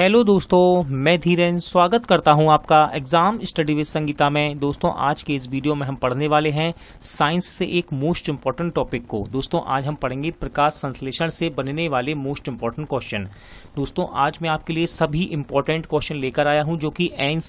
hello दोस्तों मैं धीरेन स्वागत करता हूं आपका एग्जाम स्टडी विद संगीता में दोस्तों आज के इस वीडियो में हम पढ़ने वाले हैं साइंस से एक मोस्ट इम्पॉर्टेंट टॉपिक को दोस्तों आज हम पढ़ेंगे प्रकाश संश्लेषण से बनने वाले मोस्ट इम्पॉर्टेंट क्वेश्चन दोस्तों आज मैं आपके लिए सभी इम्पोर्टेंट क्वेश्चन लेकर आया हूँ जो कि एन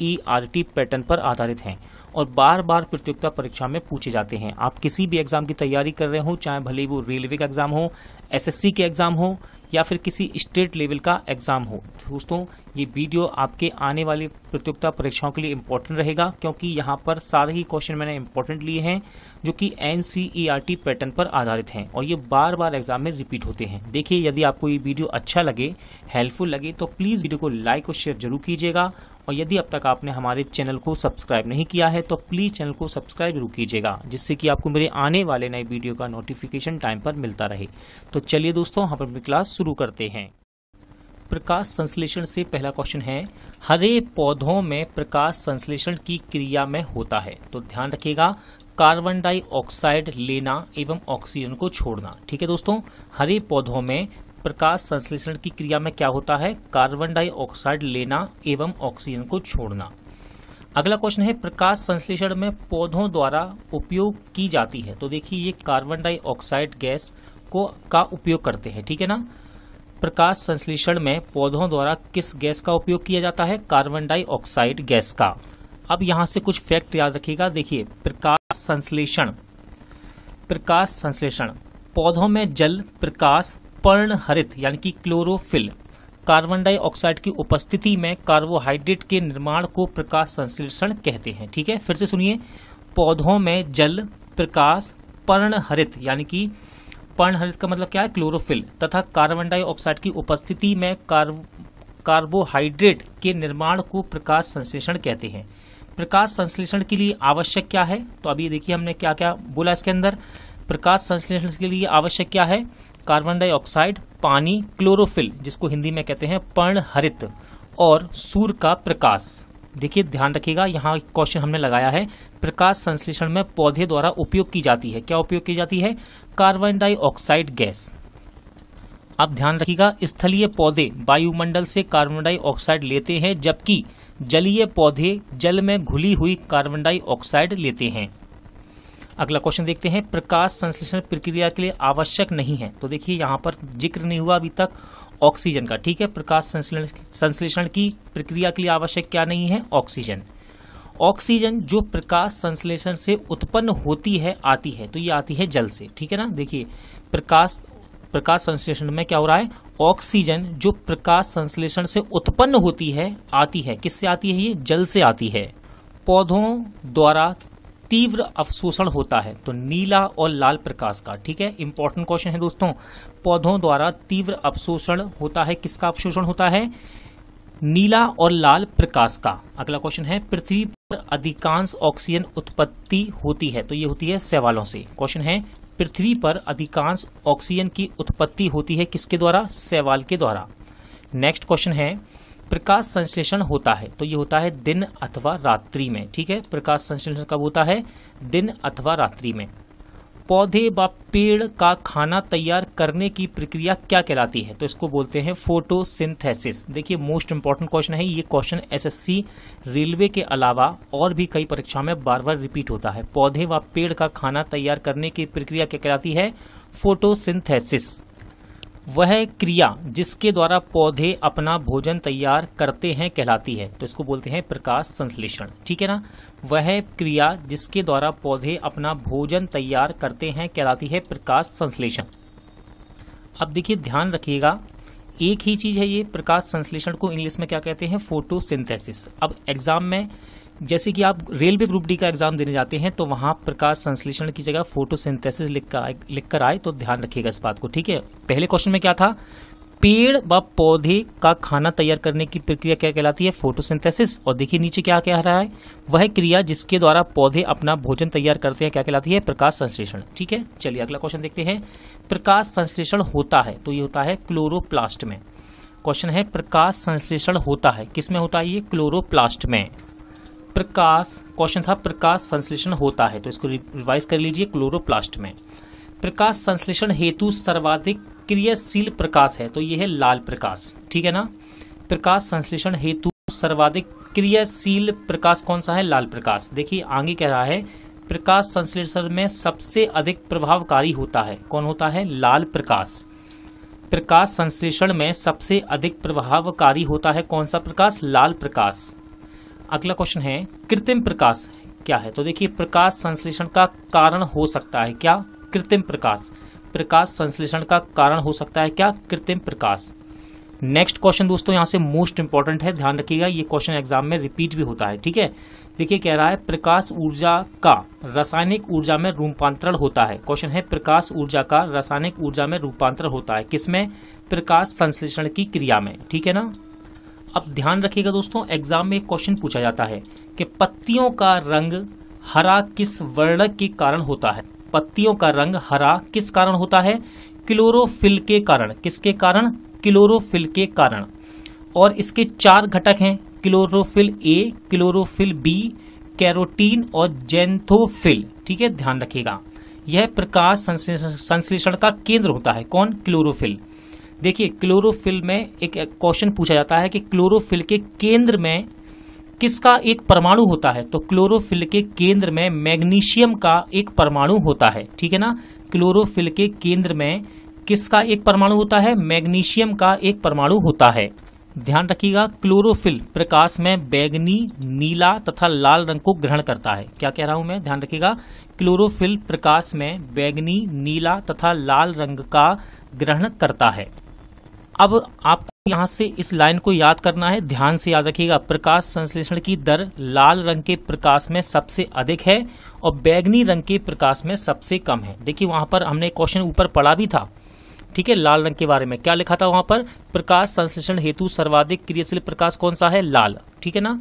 पैटर्न e पर आधारित हैं और बार बार प्रतियोगिता परीक्षा में पूछे जाते हैं आप किसी भी एग्जाम की तैयारी कर रहे हो चाहे भले वो रेलवे का एग्जाम हो एस के एग्जाम हो या फिर किसी स्टेट लेवल का एग्ज़ाम हो दोस्तों ये वीडियो आपके आने वाले प्रतियोगिता परीक्षाओं के लिए इम्पोर्टेंट रहेगा क्योंकि यहाँ पर सारे ही क्वेश्चन मैंने इम्पोर्टेंट लिए हैं जो कि एन पैटर्न e पर आधारित हैं और ये बार बार एग्जाम में रिपीट होते हैं देखिए यदि आपको ये वीडियो अच्छा लगे हेल्पफुल लगे तो प्लीज़ वीडियो को लाइक और शेयर जरूर कीजिएगा और यदि अब तक आपने हमारे चैनल को सब्सक्राइब नहीं किया है तो प्लीज़ चैनल को सब्सक्राइब जरूर कीजिएगा जिससे कि आपको मेरे आने वाले नए वीडियो का नोटिफिकेशन टाइम पर मिलता रहे तो चलिए दोस्तों हम अपनी क्लास शुरू करते हैं प्रकाश संश्लेषण से पहला क्वेश्चन है हरे पौधों में प्रकाश संश्लेषण की क्रिया में होता है तो ध्यान रखिएगा कार्बन डाइऑक्साइड लेना एवं ऑक्सीजन को छोड़ना ठीक है दोस्तों हरे पौधों में प्रकाश संश्लेषण की क्रिया में क्या होता है कार्बन डाइऑक्साइड लेना एवं ऑक्सीजन को छोड़ना अगला क्वेश्चन है प्रकाश संश्लेषण में पौधों द्वारा उपयोग की जाती है तो देखिए ये कार्बन डाइऑक्साइड गैस को का उपयोग करते हैं ठीक है ना प्रकाश संश्लेषण में पौधों द्वारा किस गैस का उपयोग किया जाता है कार्बन डाइऑक्साइड गैस का अब यहाँ से कुछ फैक्ट याद रखिएगा देखिए प्रकाश संश्लेषण प्रकाश संश्लेषण पौधों में जल प्रकाश पर्ण हरित यानी कि क्लोरोफिल कार्बन डाइऑक्साइड की उपस्थिति में कार्बोहाइड्रेट के निर्माण को प्रकाश संश्लेषण कहते हैं ठीक है फिर से सुनिए पौधों में जल प्रकाश पर्ण हरित यानी कि हरित का मतलब क्या है क्लोरोफिल तथा कार्बन डाइऑक्साइड की उपस्थिति में कार्ब कार्बोहाइड्रेट के निर्माण को प्रकाश संश्लेषण कहते हैं प्रकाश संश्लेषण के लिए आवश्यक क्या है तो अभी देखिए हमने क्या क्या बोला इसके अंदर प्रकाश संश्लेषण के लिए आवश्यक क्या है कार्बन डाइऑक्साइड पानी क्लोरोफिल जिसको हिंदी में कहते हैं पर्णहरित और सूर्य का प्रकाश देखिए ध्यान रखिएगा यहाँ क्वेश्चन हमने लगाया है प्रकाश संश्लेषण में पौधे द्वारा उपयोग की जाती है क्या उपयोग की जाती है कार्बन डाइऑक्साइड गैस आप ध्यान रखिएगा स्थलीय पौधे वायुमंडल से कार्बन डाइऑक्साइड लेते हैं जबकि जलीय पौधे जल में घुली हुई कार्बन डाइऑक्साइड लेते हैं अगला क्वेश्चन देखते हैं प्रकाश संश्लेषण प्रक्रिया के लिए आवश्यक नहीं है तो देखिए यहाँ पर जिक्र नहीं हुआ अभी तक ऑक्सीजन का ठीक है प्रकाश संश्लेषण की प्रक्रिया के लिए आवश्यक क्या नहीं है ऑक्सीजन ऑक्सीजन जो प्रकाश संश्लेषण से उत्पन्न होती है आती है तो ये आती है जल से ठीक है ना देखिए प्रकाश प्रकाश संश्लेषण में क्या हो रहा है ऑक्सीजन जो प्रकाश संश्लेषण से उत्पन्न होती है आती है किससे आती है ये जल से आती है पौधों द्वारा तीव्र अवशोषण होता है तो नीला और लाल प्रकाश का ठीक है इंपॉर्टेंट क्वेश्चन है दोस्तों पौधों द्वारा तीव्र अवशोषण होता है किसका अवशोषण होता है नीला और लाल प्रकाश का अगला क्वेश्चन है पृथ्वी अधिकांश ऑक्सीजन उत्पत्ति होती है तो ये होती है सवालों से क्वेश्चन है पृथ्वी पर अधिकांश ऑक्सीजन की उत्पत्ति होती है किसके द्वारा सवाल के द्वारा नेक्स्ट क्वेश्चन है प्रकाश संश्लेषण होता है तो ये होता है दिन अथवा रात्रि में ठीक है प्रकाश संश्लेषण कब होता है दिन अथवा रात्रि में पौधे व पेड़ का खाना तैयार करने की प्रक्रिया क्या कहलाती है तो इसको बोलते हैं फोटोसिंथेसिस देखिए मोस्ट इंपॉर्टेंट क्वेश्चन है ये क्वेश्चन एसएससी रेलवे के अलावा और भी कई परीक्षाओं में बार बार रिपीट होता है पौधे व पेड़ का खाना तैयार करने की प्रक्रिया क्या कहलाती है फोटोसिंथेसिस वह क्रिया जिसके द्वारा पौधे अपना भोजन तैयार करते हैं कहलाती है तो इसको बोलते हैं प्रकाश संश्लेषण ठीक है ना वह क्रिया जिसके द्वारा पौधे अपना भोजन तैयार करते हैं कहलाती है प्रकाश संश्लेषण अब देखिए ध्यान रखिएगा एक ही चीज है ये प्रकाश संश्लेषण को इंग्लिश में क्या कहते हैं फोटोसिंथेसिस अब एग्जाम में जैसे कि आप रेलवे ग्रुप डी का एग्जाम देने जाते हैं तो वहां प्रकाश संश्लेषण की जगह फोटोसिंथेसिस लिख कर आए तो ध्यान रखिएगा इस बात को ठीक है पहले क्वेश्चन में क्या था पेड़ व पौधे का खाना तैयार करने की प्रक्रिया क्या कहलाती है फोटोसिंथेसिस और देखिए नीचे क्या कह रहा है वह क्रिया जिसके द्वारा पौधे अपना भोजन तैयार करते हैं क्या कहलाती है प्रकाश संश्लेषण ठीक है चलिए अगला क्वेश्चन देखते हैं प्रकाश संश्लेषण होता है तो ये होता है क्लोरोप्लास्ट में क्वेश्चन है प्रकाश संश्लेषण होता है किसमें होता है ये क्लोरोप्लास्ट में प्रकाश क्वेश्चन था प्रकाश संश्लेषण होता है तो इसको रिवाइज कर लीजिए क्लोरोप्लास्ट में प्रकाश संश्लेषण हेतु सर्वाधिक क्रियाशील प्रकाश है तो यह है लाल प्रकाश ठीक है ना प्रकाश संश्लेषण हेतु सर्वाधिक क्रियाशील प्रकाश कौन सा है लाल प्रकाश देखिए आगे कह रहा है प्रकाश संश्लेषण में सबसे अधिक प्रभावकारी होता है कौन होता है लाल प्रकाश प्रकाश संश्लेषण में सबसे अधिक प्रभावकारी होता है कौन सा प्रकाश लाल प्रकाश अगला क्वेश्चन है कृत्रिम प्रकाश क्या है तो देखिए प्रकाश संश्लेषण का कारण हो सकता है क्या कृत्रिम प्रकाश प्रकाश संश्लेषण का कारण हो सकता है क्या कृत्रिम प्रकाश नेक्स्ट क्वेश्चन दोस्तों यहां से मोस्ट इंपॉर्टेंट है ध्यान रखिएगा ये क्वेश्चन एग्जाम में रिपीट भी होता है ठीक है देखिए कह रहा है प्रकाश ऊर्जा का रासायनिक ऊर्जा में रूपांतरण होता है क्वेश्चन है प्रकाश ऊर्जा का रासायनिक ऊर्जा में रूपांतरण होता है किसमें प्रकाश संश्लेषण की क्रिया में ठीक है ना अब ध्यान रखिएगा दोस्तों एग्जाम में क्वेश्चन पूछा जाता है कि पत्तियों का रंग हरा किस वर्ण के कारण होता है पत्तियों का रंग हरा किस कारण होता है क्लोरोफिल के कारण किसके कारण क्लोरोफिल के कारण और इसके चार घटक हैं chlorophyll A chlorophyll B carotene और जेंथोफिल ठीक है ध्यान रखिएगा यह प्रकाश संश्लेषण का केंद्र होता है कौन क्लोरोफिल देखिए क्लोरोफिल में एक क्वेश्चन पूछा जाता है कि क्लोरोफिल के केंद्र में किसका एक परमाणु होता है तो क्लोरोफिल के केंद्र में मैग्नीशियम का एक परमाणु होता है ठीक है ना क्लोरोफिल के केंद्र में किसका एक परमाणु होता है मैग्नीशियम का एक परमाणु होता है ध्यान रखिएगा क्लोरोफिल प्रकाश में बैगनी नीला तथा लाल रंग को ग्रहण करता है क्या कह रहा हूं मैं ध्यान रखिएगा क्लोरोफिल प्रकाश में बैगनी नीला तथा लाल रंग का ग्रहण करता है अब आप यहाँ से इस लाइन को याद करना है ध्यान से याद रखिएगा प्रकाश संश्लेषण की दर लाल रंग के प्रकाश में सबसे अधिक है और बैगनी रंग के प्रकाश में सबसे कम है देखिए वहां पर हमने क्वेश्चन ऊपर पढ़ा भी था ठीक है लाल रंग के बारे में क्या लिखा था वहां पर प्रकाश संश्लेषण हेतु सर्वाधिक क्रियाशील प्रकाश कौन सा है लाल ठीक है ना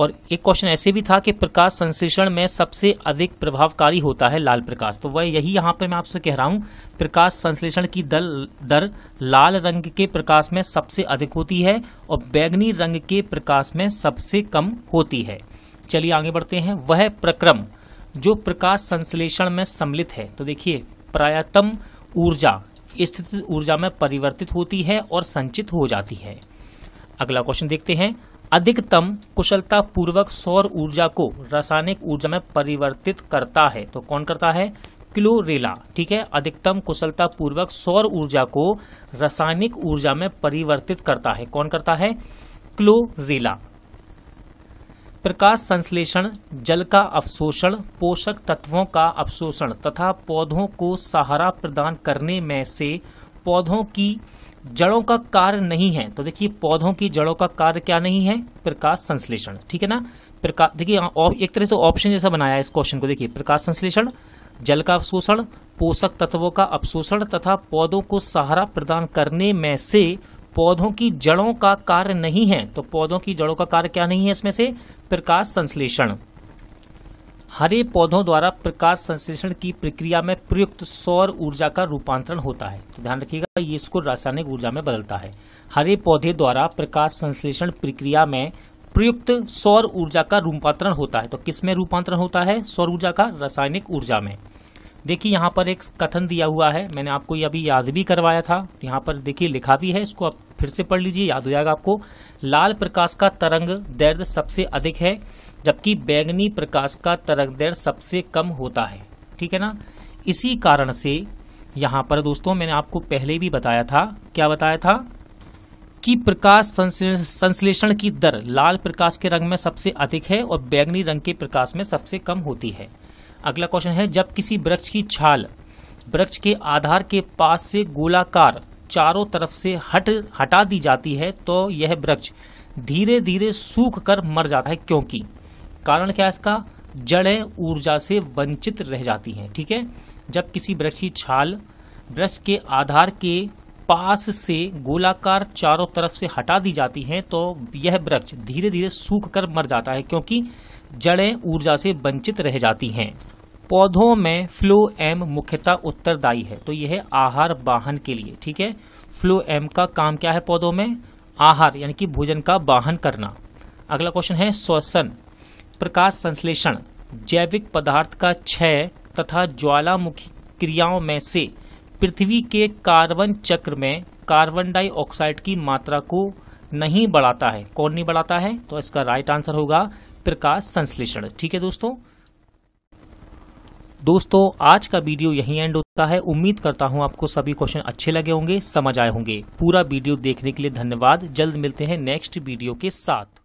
और एक क्वेश्चन ऐसे भी था कि प्रकाश संश्लेषण में सबसे अधिक प्रभावकारी होता है लाल प्रकाश तो वह यही यहाँ पर मैं आपसे कह रहा हूँ प्रकाश संश्लेषण की दल दर लाल रंग के प्रकाश में सबसे अधिक होती है और बैगनी रंग के प्रकाश में सबसे कम होती है चलिए आगे बढ़ते हैं वह प्रक्रम जो प्रकाश संश्लेषण में सम्मिलित है तो देखिए प्रायतम ऊर्जा स्थित ऊर्जा में परिवर्तित होती है और संचित हो जाती है अगला क्वेश्चन देखते हैं अधिकतम कुशलता पूर्वक सौर ऊर्जा को रासायनिक ऊर्जा में परिवर्तित करता है तो कौन करता है क्लोरेला ठीक है अधिकतम कुशलता पूर्वक सौर ऊर्जा को रासायनिक ऊर्जा में परिवर्तित करता है कौन करता है क्लोरेला प्रकाश संश्लेषण जल का अवशोषण पोषक तत्वों का अवशोषण तथा पौधों को सहारा प्रदान करने में से पौधों की जड़ों का कार्य नहीं है तो देखिए पौधों की जड़ों का कार्य क्या नहीं है प्रकाश संश्लेषण ठीक है ना प्रकाश देखिए एक तरह से ऑप्शन जैसा बनाया है इस क्वेश्चन को देखिए प्रकाश संश्लेषण जल का अवशोषण पोषक तत्वों का अवशोषण तथा पौधों को सहारा प्रदान करने में से पौधों की जड़ों का कार्य नहीं है तो पौधों की जड़ों का कार्य क्या नहीं है इसमें से प्रकाश संश्लेषण हरे पौधों द्वारा प्रकाश संश्लेषण की प्रक्रिया में प्रयुक्त सौर ऊर्जा का रूपांतरण होता है तो ध्यान रखिएगा ये इसको रासायनिक ऊर्जा में बदलता है हरे पौधे द्वारा प्रकाश संश्लेषण प्रक्रिया में प्रयुक्त सौर ऊर्जा का रूपांतरण होता है तो किस में रूपांतरण होता है सौर ऊर्जा का रासायनिक ऊर्जा में देखिए यहाँ पर एक कथन दिया हुआ है मैंने आपको ये अभी याद भी करवाया था यहाँ पर देखिए लिखा भी है इसको आप फिर से पढ़ लीजिए याद हो जाएगा आपको लाल प्रकाश का तरंग दर्द सबसे अधिक है जबकि बैंगनी प्रकाश का तरंग दैर्ध्य सबसे कम होता है ठीक है ना इसी कारण से यहाँ पर दोस्तों मैंने आपको पहले भी बताया था क्या बताया था कि प्रकाश संश्लेषण की दर लाल प्रकाश के रंग में सबसे अधिक है और बैंगनी रंग के प्रकाश में सबसे कम होती है अगला क्वेश्चन है जब किसी वृक्ष की छाल वृक्ष के आधार के पास से गोलाकार चारों तरफ से हट हटा दी जाती है तो यह वृक्ष धीरे धीरे सूख कर मर जाता है क्योंकि कारण क्या है इसका जड़ें ऊर्जा से वंचित रह जाती हैं ठीक है जब किसी ब्रश की छाल ब्रश के आधार के पास से गोलाकार चारों तरफ से हटा दी जाती है तो यह वृक्ष धीरे धीरे सूख कर मर जाता है क्योंकि जड़ें ऊर्जा से वंचित रह जाती हैं पौधों में फ्लो एम मुख्यतः उत्तरदायी है तो यह आहार वाहन के लिए ठीक है फ्लो एम का काम क्या है पौधों में आहार यानी कि भोजन का वाहन करना अगला क्वेश्चन है श्वसन प्रकाश संश्लेषण जैविक पदार्थ का क्षय तथा ज्वालामुखी क्रियाओं में से पृथ्वी के कार्बन चक्र में कार्बन डाइऑक्साइड की मात्रा को नहीं बढ़ाता है कौन नहीं बढ़ाता है तो इसका राइट आंसर होगा प्रकाश संश्लेषण ठीक है दोस्तों दोस्तों आज का वीडियो यहीं एंड होता है उम्मीद करता हूं आपको सभी क्वेश्चन अच्छे लगे होंगे समझ आए होंगे पूरा वीडियो देखने के लिए धन्यवाद जल्द मिलते हैं नेक्स्ट वीडियो के साथ